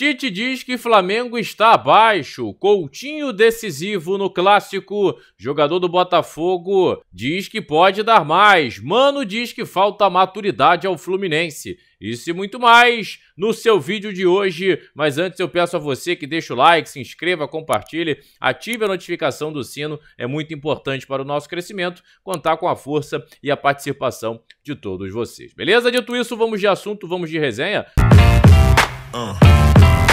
Tite diz que Flamengo está abaixo. Coutinho decisivo no clássico. Jogador do Botafogo diz que pode dar mais. Mano diz que falta maturidade ao Fluminense. Isso e muito mais no seu vídeo de hoje. Mas antes eu peço a você que deixe o like, se inscreva, compartilhe, ative a notificação do sino. É muito importante para o nosso crescimento contar com a força e a participação de todos vocês. Beleza? Dito isso, vamos de assunto, vamos de resenha. Música Uh.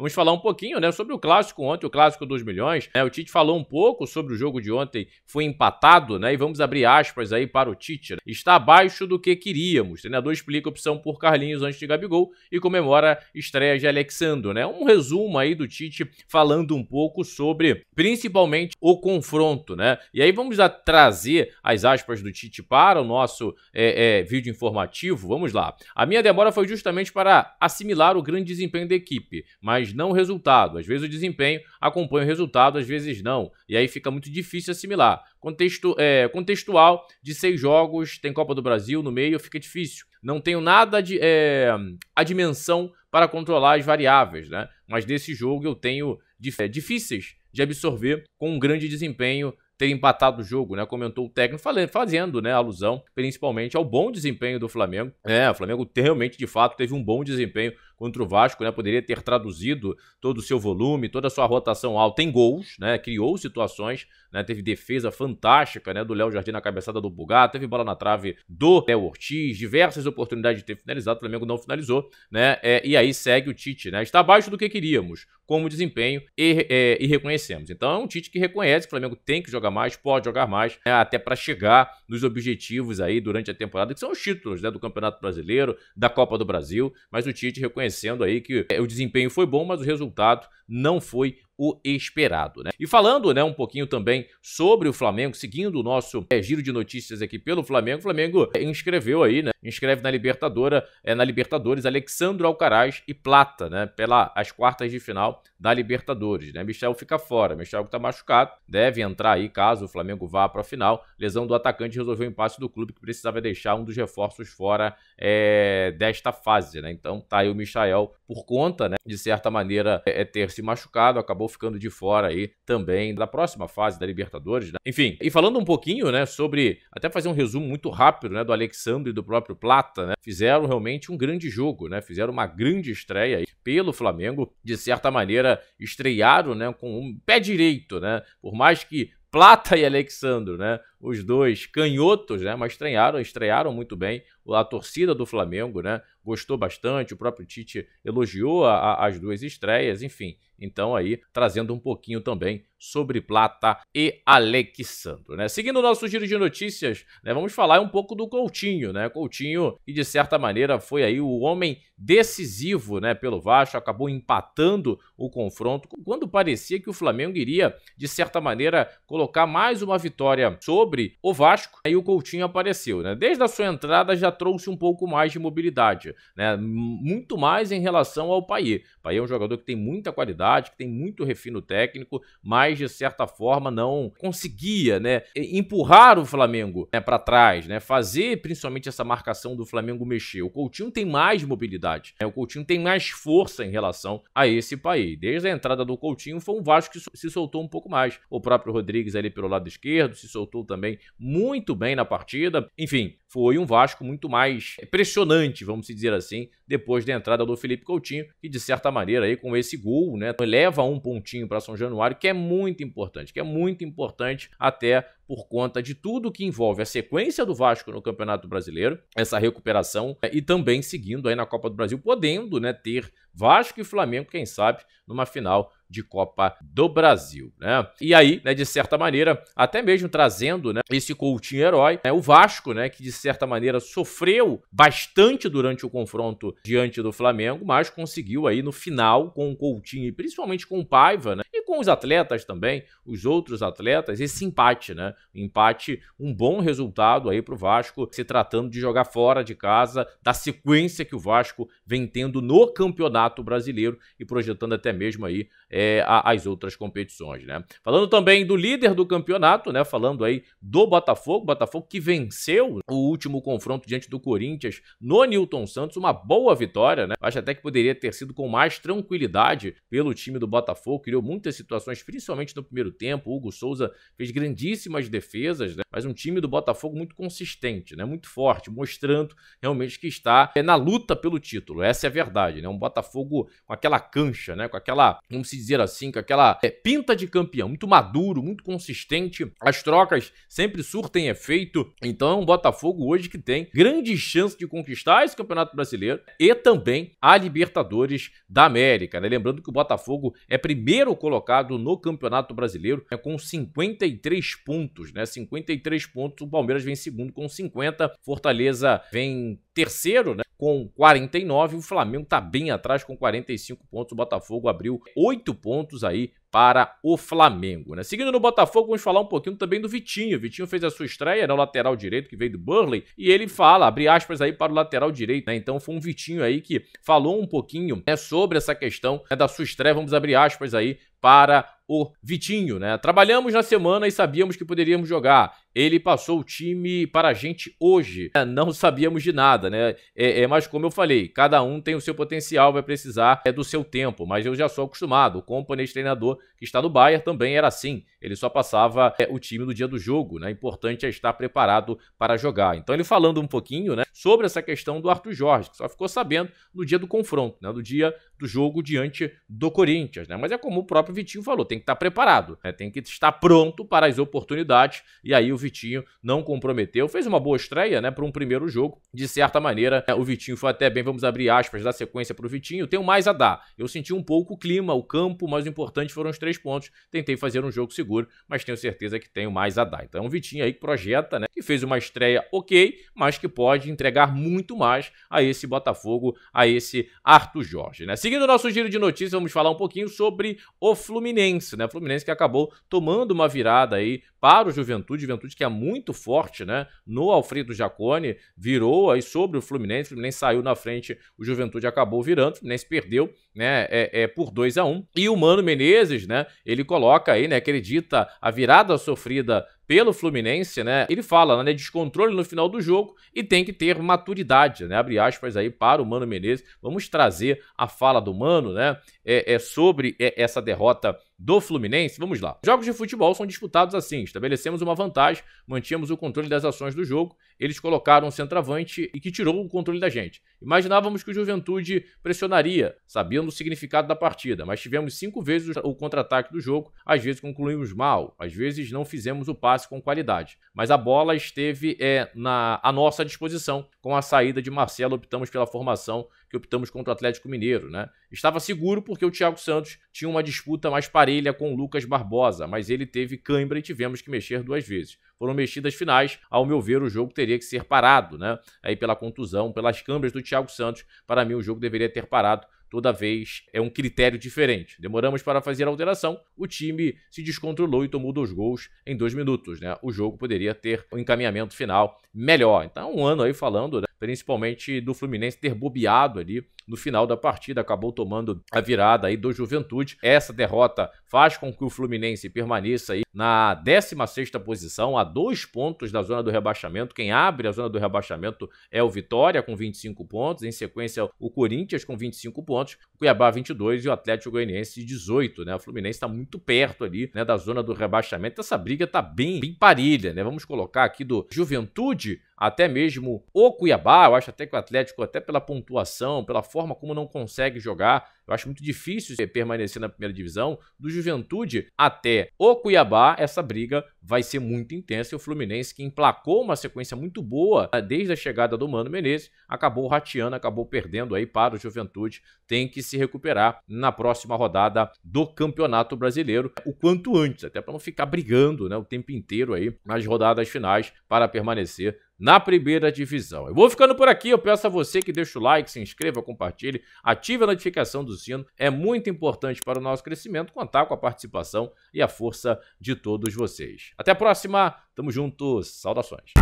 Vamos falar um pouquinho, né, sobre o clássico ontem, o clássico dos milhões. Né? O Tite falou um pouco sobre o jogo de ontem, foi empatado, né? E vamos abrir aspas aí para o Tite. Né? Está abaixo do que queríamos. O treinador explica a opção por Carlinhos antes de Gabigol e comemora estreia de Alexandre. né? Um resumo aí do Tite falando um pouco sobre, principalmente, o confronto, né? E aí vamos a trazer as aspas do Tite para o nosso é, é, vídeo informativo. Vamos lá. A minha demora foi justamente para assimilar o grande desempenho da equipe, mas não o resultado. Às vezes o desempenho acompanha o resultado, às vezes não. E aí fica muito difícil assimilar. Contexto, é, contextual de seis jogos, tem Copa do Brasil no meio, fica difícil. Não tenho nada de é, a dimensão para controlar as variáveis, né? Mas desse jogo eu tenho é, difíceis de absorver com um grande desempenho ter empatado o jogo, né? Comentou o técnico fazendo, né, alusão principalmente ao bom desempenho do Flamengo. É, o Flamengo realmente, de fato, teve um bom desempenho contra o Vasco, né? Poderia ter traduzido todo o seu volume, toda a sua rotação alta em gols, né? Criou situações, né? Teve defesa fantástica, né? Do Léo Jardim na cabeçada do Bugá, teve bola na trave do Léo Ortiz, diversas oportunidades de ter finalizado, o Flamengo não finalizou, né? É, e aí segue o Tite, né? Está abaixo do que queríamos como desempenho e, é, e, reconhecemos. Então é um Tite que reconhece que o Flamengo tem que jogar mais, pode jogar mais, né, até para chegar nos objetivos aí durante a temporada, que são os títulos né, do Campeonato Brasileiro, da Copa do Brasil, mas o Tite reconhece reconhecendo aí que o desempenho foi bom, mas o resultado não foi o esperado, né? E falando, né, um pouquinho também sobre o Flamengo, seguindo o nosso é, giro de notícias aqui pelo Flamengo, o Flamengo inscreveu aí, né? Inscreve na Libertadora, é, na Libertadores, Alexandre Alcaraz e Plata, né? Pelas quartas de final da Libertadores, né? Michel fica fora, Michel que tá machucado, deve entrar aí caso o Flamengo vá para a final. Lesão do atacante resolveu o impasse do clube que precisava deixar um dos reforços fora é, desta fase, né? Então tá aí o Michel por conta, né, de certa maneira, é, é, ter se machucado, acabou ficando de fora aí também da próxima fase da Libertadores. Né? Enfim, e falando um pouquinho, né, sobre até fazer um resumo muito rápido, né, do Alexandre e do próprio Plata, né, fizeram realmente um grande jogo, né, fizeram uma grande estreia aí pelo Flamengo, de certa maneira estrearam, né, com um pé direito, né, por mais que Plata e Alexandre, né? Os dois canhotos, né? Mas estrearam, estrearam muito bem a torcida do Flamengo, né? gostou bastante, o próprio Tite elogiou a, a, as duas estreias, enfim. Então aí, trazendo um pouquinho também sobre Plata e Alexandro, né? Seguindo o nosso giro de notícias, né, vamos falar um pouco do Coutinho, né? Coutinho, que de certa maneira foi aí o homem decisivo, né, pelo Vasco, acabou empatando o confronto quando parecia que o Flamengo iria, de certa maneira, colocar mais uma vitória sobre o Vasco, aí o Coutinho apareceu, né? Desde a sua entrada já trouxe um pouco mais de mobilidade, né? Muito mais em relação ao Paier. Paier é um jogador que tem muita qualidade, que tem muito refino técnico, mas de certa forma não conseguia, né, empurrar o Flamengo né, para trás, né? Fazer principalmente essa marcação do Flamengo mexer. O Coutinho tem mais mobilidade, né? O Coutinho tem mais força em relação a esse Paier. Desde a entrada do Coutinho foi um Vasco que se soltou um pouco mais. O próprio Rodrigues ali pelo lado esquerdo se soltou também muito bem na partida. Enfim, foi um Vasco muito mais eh, pressionante, vamos dizer dizer assim, depois da entrada do Felipe Coutinho, que de certa maneira aí com esse gol, né, leva um pontinho para São Januário, que é muito importante, que é muito importante até por conta de tudo que envolve a sequência do Vasco no Campeonato Brasileiro, essa recuperação né, e também seguindo aí na Copa do Brasil, podendo, né, ter Vasco e Flamengo, quem sabe, numa final de Copa do Brasil, né? E aí, né, de certa maneira, até mesmo trazendo, né, esse Coutinho herói, né, o Vasco, né, que de certa maneira sofreu bastante durante o confronto diante do Flamengo, mas conseguiu aí no final com o Coutinho e principalmente com o Paiva, né, com os atletas também, os outros atletas, esse empate, né? Empate, um bom resultado aí para o Vasco, se tratando de jogar fora de casa, da sequência que o Vasco vem tendo no Campeonato Brasileiro e projetando até mesmo aí é, as outras competições, né? Falando também do líder do campeonato, né? Falando aí do Botafogo, Botafogo que venceu o último confronto diante do Corinthians no Newton Santos, uma boa vitória, né? Acho até que poderia ter sido com mais tranquilidade pelo time do Botafogo, criou muitas situações, principalmente no primeiro tempo. O Hugo Souza fez grandíssimas defesas, né? mas um time do Botafogo muito consistente, né? muito forte, mostrando realmente que está é, na luta pelo título. Essa é a verdade, né? Um Botafogo com aquela cancha, né? com aquela, vamos se dizer assim, com aquela é, pinta de campeão, muito maduro, muito consistente. As trocas sempre surtem efeito. Então, é um Botafogo hoje que tem grande chance de conquistar esse Campeonato Brasileiro e também a Libertadores da América. Né? Lembrando que o Botafogo é primeiro colocado colocado no Campeonato Brasileiro é com 53 pontos, né? 53 pontos, o Palmeiras vem segundo com 50, Fortaleza vem terceiro, né? Com 49, o Flamengo está bem atrás com 45 pontos. O Botafogo abriu 8 pontos aí para o Flamengo. Né? Seguindo no Botafogo, vamos falar um pouquinho também do Vitinho. O Vitinho fez a sua estreia no né? lateral direito que veio do Burley e ele fala, abre aspas aí para o lateral direito. Né? Então foi um Vitinho aí que falou um pouquinho né, sobre essa questão né, da sua estreia, vamos abrir aspas aí para o Vitinho, né? Trabalhamos na semana e sabíamos que poderíamos jogar. Ele passou o time para a gente hoje. É, não sabíamos de nada, né? É, é, mas como eu falei, cada um tem o seu potencial, vai precisar é do seu tempo. Mas eu já sou acostumado. O companheiro é treinador que está no Bayern, também era assim. Ele só passava é, o time no dia do jogo, né? Importante é estar preparado para jogar. Então ele falando um pouquinho, né, sobre essa questão do Arthur Jorge, que só ficou sabendo no dia do confronto, né, no dia do jogo diante do Corinthians, né? Mas é como o próprio Vitinho falou, tem que estar preparado, né? Tem que estar pronto para as oportunidades. E aí o Vitinho não comprometeu, fez uma boa estreia, né, para um primeiro jogo. De certa maneira, é, o Vitinho foi até bem, vamos abrir aspas, da sequência para o Vitinho, tenho mais a dar. Eu senti um pouco o clima, o campo, mas o importante foram os três três pontos. Tentei fazer um jogo seguro, mas tenho certeza que tenho mais a dar. Então é um Vitinho aí que projeta, né? Que fez uma estreia ok, mas que pode entregar muito mais a esse Botafogo, a esse Arthur Jorge, né? Seguindo o nosso giro de notícias, vamos falar um pouquinho sobre o Fluminense, né? Fluminense que acabou tomando uma virada aí para o Juventude, Juventude que é muito forte, né? No Alfredo Jacone, virou aí sobre o Fluminense, o Fluminense saiu na frente, o Juventude acabou virando, o Fluminense perdeu, né? É, é por 2 a 1 um. E o Mano Menezes, né? Né? Ele coloca aí, né, acredita a virada sofrida pelo Fluminense, né? Ele fala, né, descontrole no final do jogo e tem que ter maturidade, né? Abre aspas aí para o Mano Menezes. Vamos trazer a fala do Mano, né? É, é sobre é, essa derrota do Fluminense? Vamos lá. Jogos de futebol são disputados assim: estabelecemos uma vantagem, mantínhamos o controle das ações do jogo, eles colocaram um centroavante e que tirou o controle da gente. Imaginávamos que o Juventude pressionaria, sabendo o significado da partida, mas tivemos cinco vezes o contra-ataque do jogo, às vezes concluímos mal, às vezes não fizemos o passe passe com qualidade. Mas a bola esteve é, na, à nossa disposição. Com a saída de Marcelo, optamos pela formação que optamos contra o Atlético Mineiro, né? Estava seguro porque o Thiago Santos tinha uma disputa mais parelha com o Lucas Barbosa, mas ele teve cãibra e tivemos que mexer duas vezes. Foram mexidas finais, ao meu ver, o jogo teria que ser parado, né? Aí pela contusão, pelas câimbras do Thiago Santos, para mim o jogo deveria ter parado toda vez é um critério diferente. Demoramos para fazer a alteração, o time se descontrolou e tomou dois gols em dois minutos. Né? O jogo poderia ter um encaminhamento final melhor. Então, um ano aí falando, né? principalmente do Fluminense ter bobeado ali no final da partida, acabou tomando a virada aí do Juventude. Essa derrota faz com que o Fluminense permaneça aí na 16ª posição, a dois pontos da zona do rebaixamento. Quem abre a zona do rebaixamento é o Vitória com 25 pontos, em sequência o Corinthians com 25 pontos, o Cuiabá 22 e o Atlético Goianiense 18, né? O Fluminense está muito perto ali, né, da zona do rebaixamento. Essa briga tá bem, bem parilha né? Vamos colocar aqui do Juventude até mesmo o Cuiabá. Eu acho até que o Atlético, até pela pontuação, pela forma como não consegue jogar, eu acho muito difícil permanecer na primeira divisão. Do Juventude até o Cuiabá, essa briga vai ser muito intensa. E o Fluminense, que emplacou uma sequência muito boa eh, desde a chegada do Mano Menezes, acabou rateando, acabou perdendo aí para o Juventude. Tem que se recuperar na próxima rodada do Campeonato Brasileiro, o quanto antes, até para não ficar brigando né, o tempo inteiro aí nas rodadas finais para permanecer na primeira divisão. Eu vou ficando por aqui, eu peço a você que deixe o like, se inscreva, compartilhe, ative a notificação dos sino. É muito importante para o nosso crescimento contar com a participação e a força de todos vocês. Até a próxima, tamo junto, saudações.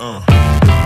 Uh.